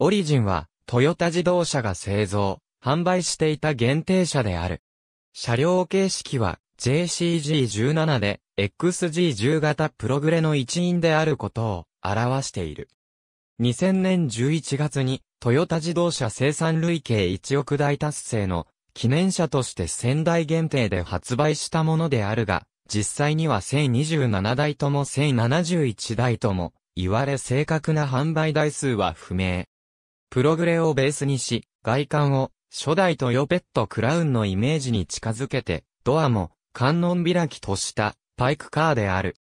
オリジンは、トヨタ自動車が製造、販売していた限定車である。車両形式は JCG17 で XG10 型プログレの一員であることを表している。2000年11月にトヨタ自動車生産累計1億台達成の記念車として仙台限定で発売したものであるが、実際には1027台とも1071台とも言われ正確な販売台数は不明。プログレをベースにし、外観を初代トヨペットクラウンのイメージに近づけて、ドアも観音開きとしたパイクカーである。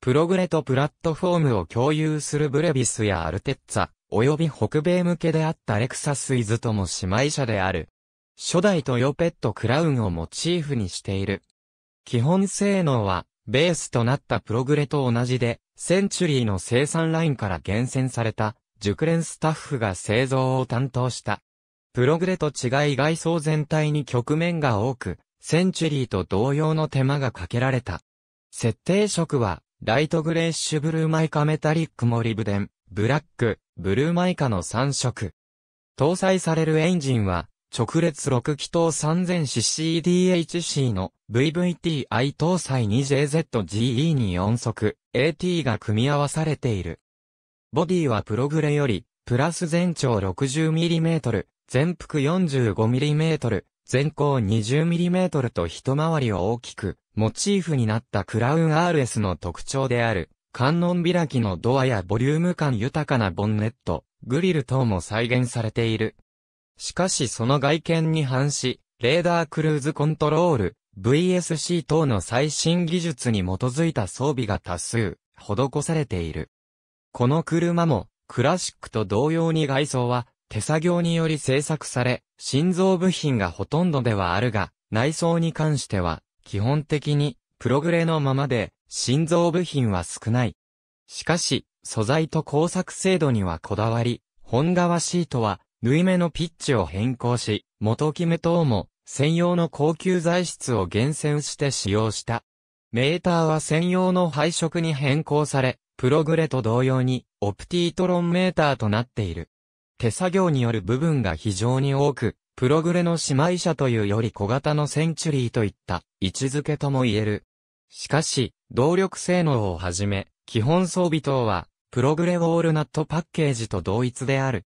プログレとプラットフォームを共有するブレビスやアルテッツァ、及び北米向けであったレクサスイズとも姉妹車である。初代トヨペットクラウンをモチーフにしている。基本性能は、ベースとなったプログレと同じで、センチュリーの生産ラインから厳選された熟練スタッフが製造を担当した。プログレと違い外装全体に局面が多く、センチュリーと同様の手間がかけられた。設定色は、ライトグレーッシュブルーマイカメタリックモリブデン、ブラック、ブルーマイカの3色。搭載されるエンジンは、直列6気筒 3000ccDHC の VVTi 搭載2 JZGE に4速 AT が組み合わされている。ボディはプログレより、プラス全長 60mm、全幅 45mm、全高 20mm と一回りを大きく、モチーフになったクラウン RS の特徴である、観音開きのドアやボリューム感豊かなボンネット、グリル等も再現されている。しかしその外見に反し、レーダークルーズコントロール、VSC 等の最新技術に基づいた装備が多数、施されている。この車も、クラシックと同様に外装は、手作業により製作され、心臓部品がほとんどではあるが、内装に関しては、基本的に、プログレのままで、心臓部品は少ない。しかし、素材と工作精度にはこだわり、本革シートは、縫い目のピッチを変更し、元決め等も、専用の高級材質を厳選して使用した。メーターは専用の配色に変更され、プログレと同様に、オプティートロンメーターとなっている。手作業による部分が非常に多く、プログレの姉妹車というより小型のセンチュリーといった位置づけとも言える。しかし、動力性能をはじめ、基本装備等は、プログレウォールナットパッケージと同一である。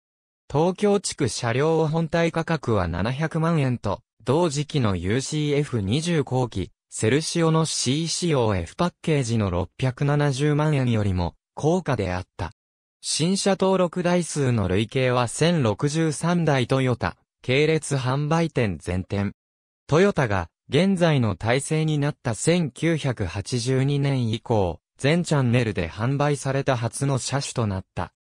東京地区車両本体価格は700万円と、同時期の UCF20 後期セルシオの CCOF パッケージの670万円よりも高価であった。新車登録台数の累計は1063台トヨタ、系列販売店全店。トヨタが現在の体制になった1982年以降、全チャンネルで販売された初の車種となった。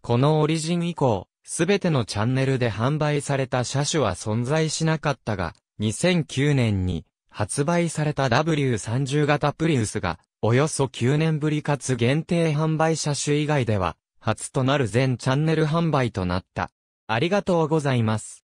このオリジン以降、すべてのチャンネルで販売された車種は存在しなかったが、2009年に発売された W30 型プリウスが、およそ9年ぶりかつ限定販売車種以外では、初となる全チャンネル販売となった。ありがとうございます。